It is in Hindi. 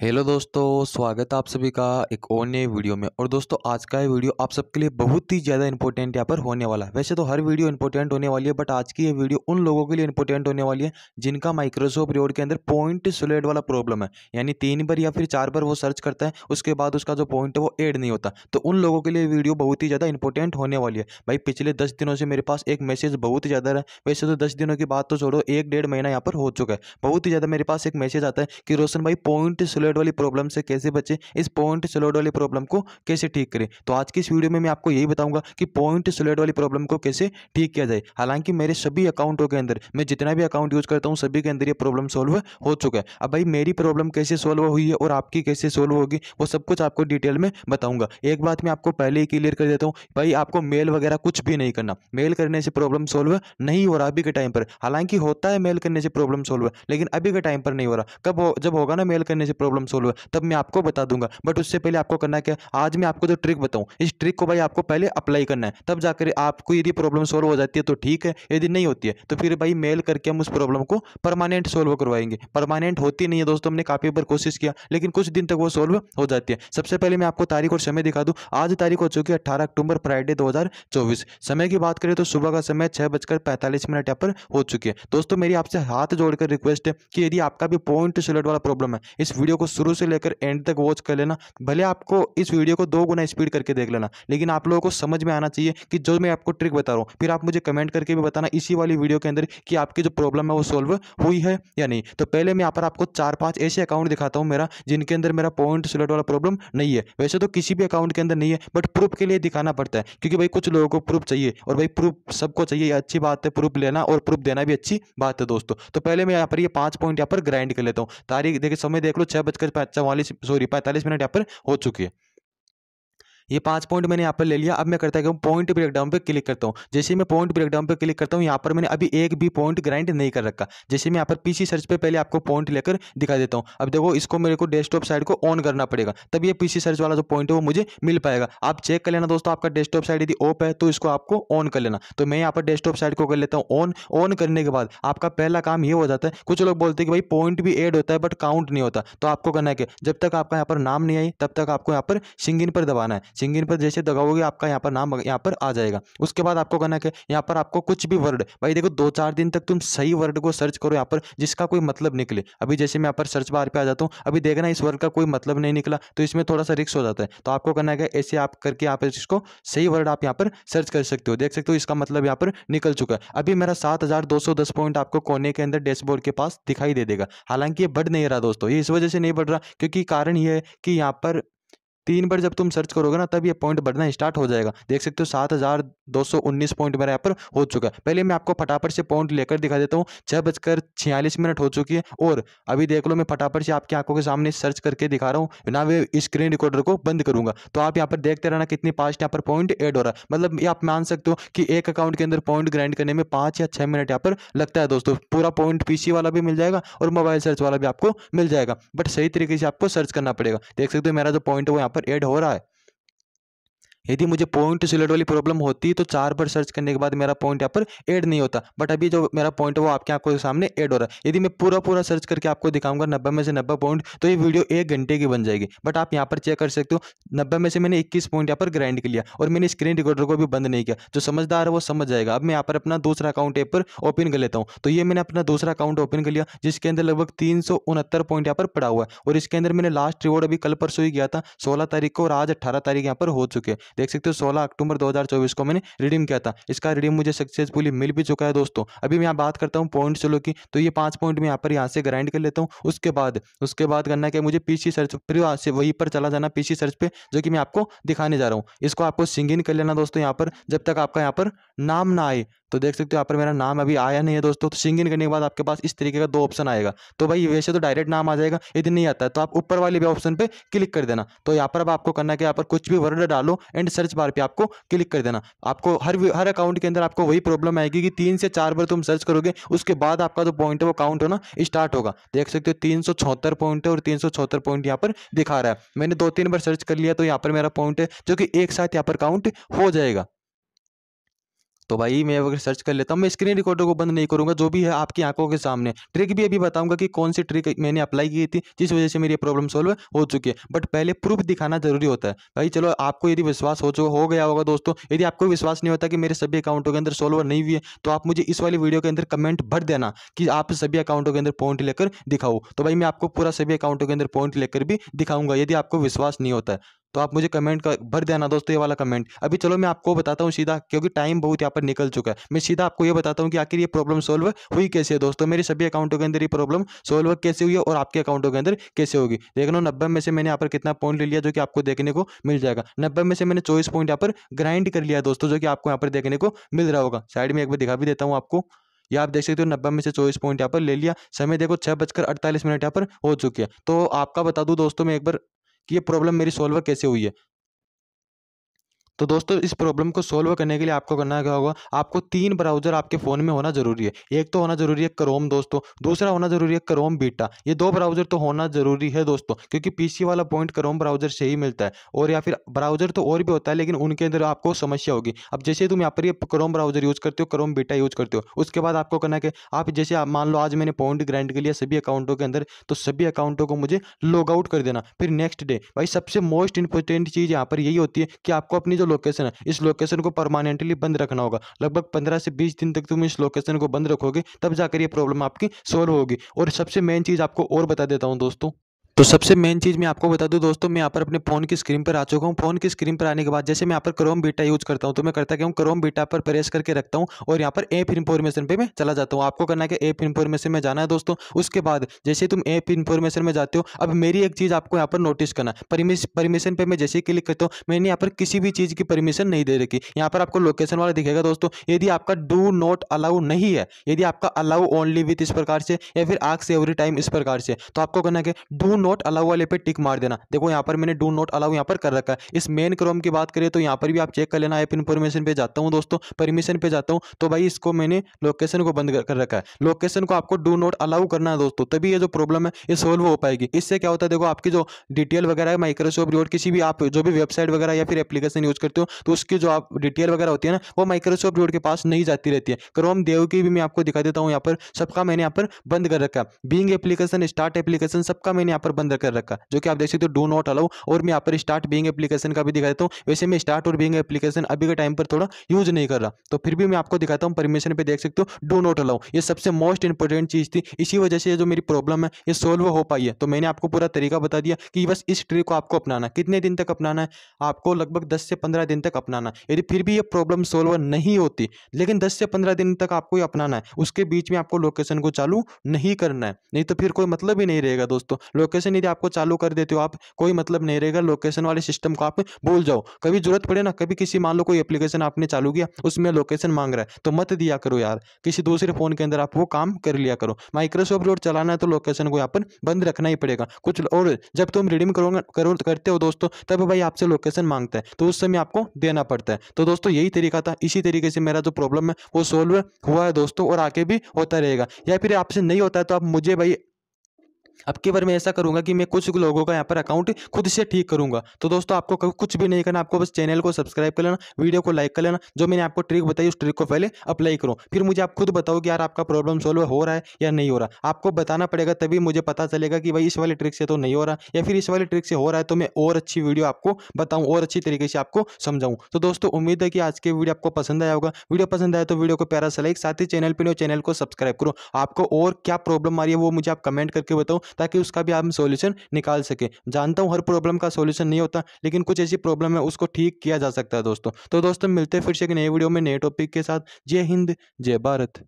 हेलो दोस्तों स्वागत है आप सभी का एक और नए वीडियो में और दोस्तों आज का ये वीडियो आप सबके लिए बहुत ही ज़्यादा इंपॉर्टेंट यहाँ पर होने वाला है वैसे तो हर वीडियो इंपॉर्टेंट होने वाली है बट आज की ये वीडियो उन लोगों के लिए इंपॉर्टेंट होने वाली है जिनका माइक्रोसॉफ्ट रिवॉर्ड के अंदर पॉइंट सोलेट वाला प्रॉब्लम है यानी तीन बार या फिर चार बार वो सर्च करता है उसके बाद उसका जो पॉइंट है वो एड नहीं होता तो उन लोगों के लिए वीडियो बहुत ही ज़्यादा इंपॉर्टेंट होने वाली है भाई पिछले दस दिनों से मेरे पास एक मैसेज बहुत ही ज़्यादा है वैसे तो दस दिनों की बात तो छोड़ो एक डेढ़ महीना यहाँ पर हो चुका है बहुत ही ज़्यादा मेरे पास एक मैसेज आता है कि रोशन भाई पॉइंट सेलोइड वाली प्रॉब्लम से कैसे बचे इस पॉइंट सेलोइड वाली प्रॉब्लम को कैसे ठीक करें तो आज की इस वीडियो में मैं आपको यही बताऊंगा कि पॉइंट सेलोइड वाली प्रॉब्लम को कैसे ठीक किया जाए हालांकि मेरे सभी अकाउंटों के अंदर मैं जितना भी अकाउंट यूज़ करता हूँ सभी के अंदर ये प्रॉब्लम सोल्व हो चुका है अब भाई मेरी प्रॉब्लम कैसे सोल्व हुई है और आपकी कैसे सोल्व होगी वो सब कुछ आपको डिटेल में बताऊंगा एक बात मैं आपको पहले ही क्लियर कर देता हूँ भाई आपको मेल वगैरह कुछ भी नहीं करना मेल करने से प्रॉब्लम सोल्व नहीं हो रहा अभी के टाइम पर हालांकि होता है मेल करने से प्रॉब्लम सोल्व लेकिन अभी के टाइम पर नहीं हो रहा कब हो जब होगा ना मेल करने से प्रॉब्लम प्रॉब्लम सोल्व है तब मैं आपको बता दूंगा बट उससे पहले आपको करना क्या आज मैं आपको जो ट्रिक बताऊँ इस ट्रिक को भाई आपको पहले अप्लाई करना है तब जाकर आपको यदि प्रॉब्लम सोल्व हो जाती है तो ठीक है यदि नहीं होती है तो फिर भाई मेल करके हम उस प्रॉब्लम को परमानेंट सोल्व करवाएंगे परमानेंट होती नहीं है दोस्तों हमने काफ़ी बार कोशिश किया लेकिन कुछ दिन तक वो सोल्व हो जाती है सबसे पहले मैं आपको तारीख और समय दिखा दूँ आज तारीख हो चुकी है अट्ठारह अक्टूबर फ्राइडे दो समय की बात करें तो सुबह का समय छः बजकर पैंतालीस मिनट यहाँ पर हो चुकी है दोस्तों मेरी आपसे हाथ जोड़कर रिक्वेस्ट है कि यदि आपका भी पॉइंट सिलेट वाला प्रॉब्लम है इस वीडियो को शुरू से लेकर एंड तक वॉच कर लेना भले आपको इस वीडियो को दो गुना स्पीड करके देख लेना लेकिन आप लोगों को समझ में आना चाहिए कि जो मैं आपको ट्रिक बता रहा हूँ फिर आप मुझे कमेंट करके भी बताना इसी वाली वीडियो के अंदर कि आपकी जो प्रॉब्लम है वो सॉल्व हुई है या नहीं तो पहले मैं यहाँ पर आपको चार पाँच ऐसे अकाउंट दिखाता हूँ मेरा जिनके अंदर मेरा पॉइंट स्लेट वाला प्रॉब्लम नहीं है वैसे तो किसी भी अकाउंट के अंदर नहीं है बट प्रूफ के लिए दिखाना पड़ता है क्योंकि भाई कुछ लोगों को प्रूफ चाहिए और भाई प्रूफ सबको चाहिए अच्छी बात है प्रूफ लेना और प्रूफ देना भी अच्छी बात है दोस्तों तो पहले मैं यहाँ पर ये पाँच पॉइंट यहाँ पर ग्राइंड कर लेता हूँ तारीख देखिए समय देख लो छः बजकर सॉरी पैंतालीस मिनट यहाँ पर हो चुकी है ये पाँच पॉइंट मैंने यहाँ पर ले लिया अब मैं करता हूँ पॉइंट ब्रेकडाउन पर क्लिक करता हूँ जैसे मैं पॉइंट ब्रेकडाउन पर क्लिक करता हूँ यहाँ पर मैंने अभी एक भी पॉइंट ग्राइंड नहीं कर रखा जैसे मैं यहाँ पर पीसी सर्च पर पहले आपको पॉइंट लेकर दिखा देता हूँ अब देखो इसको मेरे को डेस्कटॉप साइड को ऑन करना पड़ेगा तब ये पीसी सर्च वाला जो पॉइंट है वो मुझे मिल पाएगा आप चेक कर लेना दोस्तों आपका डेस्कटॉप साइड यदि ऑफ है तो इसको आपको ऑन कर लेना तो मैं यहाँ पर डेस्कटॉप साइड को कर लेता हूँ ऑन ऑन करने के बाद आपका पहला काम ये हो जाता है कुछ लोग बोलते हैं कि भाई पॉइंट भी एड होता है बट काउंट नहीं होता तो आपको करना है कि जब तक आपका यहाँ पर नाम नहीं आई तब तक आपको यहाँ पर सिंगिन पर दबाना है सिंगिन पर जैसे दबाओगे आपका यहाँ पर नाम यहाँ पर आ जाएगा उसके बाद आपको कहना है यहाँ पर आपको कुछ भी वर्ड भाई देखो दो चार दिन तक तुम सही वर्ड को सर्च करो यहाँ पर जिसका कोई मतलब निकले अभी जैसे मैं यहाँ पर सर्च बार पर आ जाता हूँ अभी देखना इस वर्ड का कोई मतलब नहीं निकला तो इसमें थोड़ा सा रिक्स हो जाता है तो आपको कहना है ऐसे आप करके यहाँ पर इसको सही वर्ड आप यहाँ पर सर्च कर सकते हो देख सकते हो इसका मतलब यहाँ पर निकल चुका है अभी मेरा सात हज़ार दो सौ दस पॉइंट आपको कोने के अंदर डैशबोर्ड के पास दिखाई दे देगा हालांकि ये बढ़ नहीं रहा दोस्तों ये इस वजह से नहीं बढ़ रहा क्योंकि कारण ये है कि यहाँ पर तीन बार जब तुम सर्च करोगे ना तब ये पॉइंट बढ़ना स्टार्ट हो जाएगा देख सकते हो सात हज़ार दो सौ उन्नीस पॉइंट मेरा यहाँ पर हो चुका है पहले मैं आपको फटाफट से पॉइंट लेकर दिखा देता हूँ छः बजकर छियालीस मिनट हो चुकी है और अभी देख लो मैं फटाफट से आपकी आंखों के सामने सर्च करके दिखा रहा हूँ ना वे स्क्रीन रिकॉर्डर को बंद करूंगा तो आप यहाँ पर देखते रहना कितनी फास्ट यहाँ पर पॉइंट एड हो रहा है मतलब ये आप मान सकते हो कि एक अकाउंट के अंदर पॉइंट ग्राइंड करने में पाँच या छः मिनट यहाँ पर लगता है दोस्तों पूरा पॉइंट पीसी वाला भी मिल जाएगा और मोबाइल सर्च वाला भी आपको मिल जाएगा बट सही तरीके से आपको सर्च करना पड़ेगा देख सकते हो मेरा जो पॉइंट है वो यहाँ पर ऐड हो रहा है यदि मुझे पॉइंट सिलेट वाली प्रॉब्लम होती तो चार बार सर्च करने के बाद मेरा पॉइंट यहाँ पर ऐड नहीं होता बट अभी जो मेरा पॉइंट है वो आपके आपको सामने ऐड हो रहा है यदि मैं पूरा पूरा सर्च करके आपको दिखाऊंगा नब्बे में से नब्बे पॉइंट तो ये वीडियो एक घंटे की बन जाएगी बट आप यहाँ पर चेक कर सकते हो नब्बे में से मैंने इक्कीस पॉइंट यहाँ पर ग्राइंड किया और मैंने स्क्रीन रिकॉर्डर को भी बंद नहीं किया जो समझदार है वो समझ जाएगा अब मैं यहाँ पर अपना दूसरा अकाउंट यहाँ पर ओपन कर लेता हूँ तो ये मैंने अपना दूसरा अकाउंट ओपन कर लिया जिसके अंदर लगभग तीन सौ उनहत्तर पॉइंट यहाँ पर पड़ा हुआ है और इसके अंदर मैंने लास्ट रिवॉर्ड अभी कल परसों ही गया था सोलह तारीख को और आज अट्ठारह तारीख यहाँ पर हो चुके हैं देख सकते हो सोलह अक्टूबर दो को मैंने रिडीम किया था इसका रिडीम मुझे सक्सेसफुली मिल भी चुका है दोस्तों अभी मैं यहाँ बात करता हूँ पॉइंट चलो की तो ये पाँच पॉइंट मैं यहाँ पर यहाँ से ग्राइंड कर लेता हूँ उसके बाद उसके बाद करना क्या मुझे पीसी सर्च फिर से वहीं पर चला जाना पीसी सर्च पर जो कि मैं आपको दिखाने जा रहा हूँ इसको आपको सिंग इन कर लेना दोस्तों यहाँ पर जब तक आपका यहाँ पर नाम ना आए तो देख सकते हो यहाँ पर मेरा नाम अभी आया नहीं है दोस्तों तो सिंग इन करने के बाद आपके पास इस तरीके का दो ऑप्शन आएगा तो भाई वैसे तो डायरेक्ट नाम आ जाएगा यदि नहीं आता है तो आप ऊपर वाले भी ऑप्शन पर क्लिक कर देना तो यहाँ पर अब आपको करना है कि यहाँ पर कुछ भी वर्ड डालो एंड सर्च बार पर आपको क्लिक कर देना आपको हर हर अकाउंट के अंदर आपको वही प्रॉब्लम आएगी कि तीन से चार बार तुम सर्च करोगे उसके बाद आपका जो पॉइंट है वो काउंट होना स्टार्ट होगा देख सकते हो तीन पॉइंट है और तीन पॉइंट यहाँ पर दिखा रहा है मैंने दो तीन बार सर्च कर लिया तो यहाँ पर मेरा पॉइंट है जो कि एक साथ यहाँ पर काउंट हो जाएगा तो भाई मैं अगर सर्च कर लेता हूँ मैं स्क्रीन रिकॉर्डर को बंद नहीं करूँगा जो भी है आपकी आंखों के सामने ट्रिक भी अभी बताऊँगा कि कौन सी ट्रिक मैंने अप्लाई की थी जिस वजह से मेरी प्रॉब्लम सॉल्व हो चुकी है बट पहले प्रूफ दिखाना जरूरी होता है भाई चलो आपको यदि विश्वास हो चुका हो गया होगा दोस्तों यदि आपको विश्वास नहीं होता कि मेरे सभी अकाउंटों के अंदर सोल्व नहीं हुए तो आप मुझे इस वाली वीडियो के अंदर कमेंट भर देना कि आप सभी अकाउंटों के अंदर पॉइंट लेकर दिखाओ तो भाई मैं आपको पूरा सभी अकाउंटों के अंदर पॉइंट लेकर भी दिखाऊंगा यदि आपको विश्वास नहीं होता है तो आप मुझे कमेंट कर भर देना दोस्तों ये वाला कमेंट अभी चलो मैं आपको बताता हूँ सीधा क्योंकि टाइम बहुत यहाँ पर निकल चुका है मैं सीधा आपको ये बताता हूँ कि आखिर ये प्रॉब्लम सॉल्व हुई कैसे है दोस्तों मेरे सभी अकाउंटों के अंदर ये प्रॉब्लम सॉल्व कैसे हुई है और आपके अकाउंटों के अंदर कैसे होगी देख लो नब्बे में से मैंने यहाँ पर कितना पॉइंट ले लिया जो कि आपको देखने को मिल जाएगा नब्बे में से मैंने चौबीस पॉइंट यहाँ पर ग्राइंड कर लिया दोस्तों जो कि आपको यहाँ पर देखने को मिल रहा होगा साइड में एक बार दिखा भी देता हूँ आपको या आप देख सकते हो नब्बे में से चौबीस पॉइंट यहाँ पर ले लिया समय देखो छः बजकर अड़तालीस मिनट यहाँ पर हो चुकी है तो आपका बता दूँ दोस्तों मैं एक बार कि ये प्रॉब्लम मेरी सॉल्वर कैसे हुई है तो दोस्तों इस प्रॉब्लम को सोल्व करने के लिए आपको करना क्या होगा आपको तीन ब्राउजर आपके फ़ोन में होना जरूरी है एक तो होना जरूरी है क्रोम दोस्तों दूसरा होना जरूरी है क्रोम बीटा ये दो ब्राउजर तो होना जरूरी है दोस्तों क्योंकि पीसी वाला पॉइंट क्रोम ब्राउजर से ही मिलता है और या फिर ब्राउजर तो और भी होता है लेकिन उनके अंदर आपको समस्या होगी अब जैसे तुम यहाँ पर ये क्रोम ब्राउजर यूज़ करते हो क्रोम बीटा यूज़ करते हो उसके बाद आपको करना कि आप जैसे मान लो आज मैंने पॉइंट ग्रैंड के लिए सभी अकाउंटों के अंदर तो सभी अकाउंटों को मुझे लॉग आउट कर देना फिर नेक्स्ट डे भाई सबसे मोस्ट इंपॉर्टेंट चीज़ यहाँ पर यही होती है कि आपको अपनी जो लोकेशन है इस लोकेशन को परमानेंटली बंद रखना होगा लगभग पंद्रह से बीस दिन तक तुम इस लोकेशन को बंद रखोगे तब जाकर ये प्रॉब्लम आपकी सोल्व होगी और सबसे मेन चीज़ आपको और बता देता हूँ दोस्तों तो सबसे मेन चीज़ मैं आपको बता दूं दोस्तों मैं यहाँ पर अपने फ़ोन की स्क्रीन पर आ चुका हूँ फ़ोन की स्क्रीन पर आने के बाद जैसे मैं यहाँ पर क्रोम बीटा यूज़ करता हूँ तो मैं करता क्या हूँ क्रोम बीटा पर प्रेस करके रखता हूँ और यहाँ पर एप इन्फॉर्मेशन पे मैं चला जाता हूँ आपको करना है कि एप इन्फॉर्मेशन में जाना है दोस्तों उसके बाद जैसे तुम एप इन्फॉर्मेशन में जाते हो अब मेरी एक चीज़ आपको यहाँ पर नोटिस करना परमिशन पर मैं जैसे क्लिक करता हूँ मैंने यहाँ पर किसी भी चीज़ की परमिशन नहीं दे रखी यहाँ पर आपको लोकेशन वाला दिखेगा दोस्तों यदि आपका डू नॉट अलाउ नहीं है यदि आपका अलाउ ओनली विथ इस प्रकार से या फिर आग से एवरी टाइम इस प्रकार से तो आपको करना है डू नॉट अलाउ वाले पे टिक मार देना देखो यहाँ पर मैंने डू नॉट अलाउ यहाँ पर कर रखा है इस मेन क्रोम की बात करें तो यहाँ पर भी आप चेक कर लेना ऐप इन्फॉर्मेशन पे जाता हूँ दोस्तों परमिशन पे जाता हूँ तो भाई इसको मैंने लोकेशन को बंद कर रखा है लोकेशन को आपको डू नॉट अलाउ करना है दोस्तों तभी ये जो प्रॉब्लम है ये सोल्व हो पाएगी इससे क्या होता है देखो आपकी जो डिटेल वगैरह है माइक्रोसॉफ्ट रिवॉर्ड किसी भी आप जो भी वेबसाइट वगैरह या फिर एप्लीकेशन यूज करते हो तो उसकी जो आप डिटेल वगैरह होती है ना वो माइक्रोसॉफ्ट रिवॉर्ड के पास नहीं जाती रहती है क्रोम देव की भी मैं आपको दिखा देता हूँ यहाँ पर सबका मैंने यहाँ पर बंद कर रखा है बींग एप्लीकेशन स्टार्ट एप्लीकेशन सबका मैंने यहाँ पर बंद कर रखा जो कि आप देख सकते हो डू नॉट अलाउ और मैं यहाँ पर स्टार्ट बींग एप्लीकेशन का भी दिखा देता हूँ वैसे मैं स्टार्ट और बींग एप्लीकेशन अभी के टाइम पर थोड़ा यूज नहीं कर रहा तो फिर भी मैं आपको दिखाता हूँ परमिशन पर देख सकते हो डू नॉट अलाउ ये सबसे मोस्ट इंपॉर्टेंट चीज़ थी इसी वजह से जो मेरी प्रॉब्लम है ये सोल्व हो पाई है तो मैंने आपको पूरा तरीका बता दिया कि बस इस ट्रिक को आपको अपनाना कितने दिन तक अपनाना है आपको लगभग दस से पंद्रह दिन तक अपनाना यदि फिर भी ये प्रॉब्लम सोल्व नहीं होती लेकिन दस से पंद्रह दिन तक आपको अपनाना है उसके बीच में आपको लोकेशन को चालू नहीं करना है नहीं तो फिर कोई मतलब ही नहीं रहेगा दोस्तों लोकेशन लोकेशन यदि आपको चालू कर देते हो आप कोई मतलब नहीं रहेगा लोकेशन वाले सिस्टम को आप भूल जाओ कभी जरूरत पड़े ना कभी किसी मान लो कोई एप्लीकेशन आपने चालू किया उसमें लोकेशन मांग रहा है तो मत दिया करो यार किसी दूसरे फ़ोन के अंदर आप वो काम कर लिया करो माइक्रोसॉफ्ट रोड चलाना है तो लोकेशन को यहाँ पर बंद रखना ही पड़ेगा कुछ और जब तुम रिडीम करो करते हो दोस्तों तब भाई आपसे लोकेशन मांगता है तो उस समय आपको देना पड़ता है तो दोस्तों यही तरीका था इसी तरीके से मेरा जो प्रॉब्लम है वो सोल्व हुआ है दोस्तों और आगे भी होता रहेगा या फिर आपसे नहीं होता है तो आप मुझे भाई अब के बार मैं ऐसा करूँगा कि मैं कुछ लोगों का यहाँ पर अकाउंट खुद से ठीक करूँगा तो दोस्तों आपको कुछ भी नहीं करना आपको बस चैनल को सब्सक्राइब कर लेना वीडियो को लाइक कर लेना जो मैंने आपको ट्रिक बताई उस ट्रिक को पहले अप्लाई करो फिर मुझे आप खुद बताओ कि यार आपका प्रॉब्लम सॉल्व हो रहा है या नहीं हो रहा आपको बताना पड़ेगा तभी मुझे पता चलेगा कि भाई इस वाले ट्रिक से तो नहीं हो रहा या फिर इस वाले ट्रिक से हो रहा है तो मैं और अच्छी वीडियो आपको बताऊँ और अच्छी तरीके से आपको समझाऊँ तो दोस्तों उम्मीद है कि आज के वीडियो आपको पसंद आया होगा वीडियो पसंद आया तो वीडियो को प्यारा सा लाइक साथ ही चैनल पर चैनल को सब्सक्राइब करो आपको और क्या प्रॉब्लम आ रही है वो मुझे आप कमेंट करके बताओ ताकि उसका भी आप सोल्यूशन निकाल सकें जानता हूँ हर प्रॉब्लम का सोल्यूशन नहीं होता लेकिन कुछ ऐसी प्रॉब्लम है उसको ठीक किया जा सकता है दोस्तों तो दोस्तों मिलते हैं फिर से एक नए वीडियो में नए टॉपिक के साथ जय हिंद जय भारत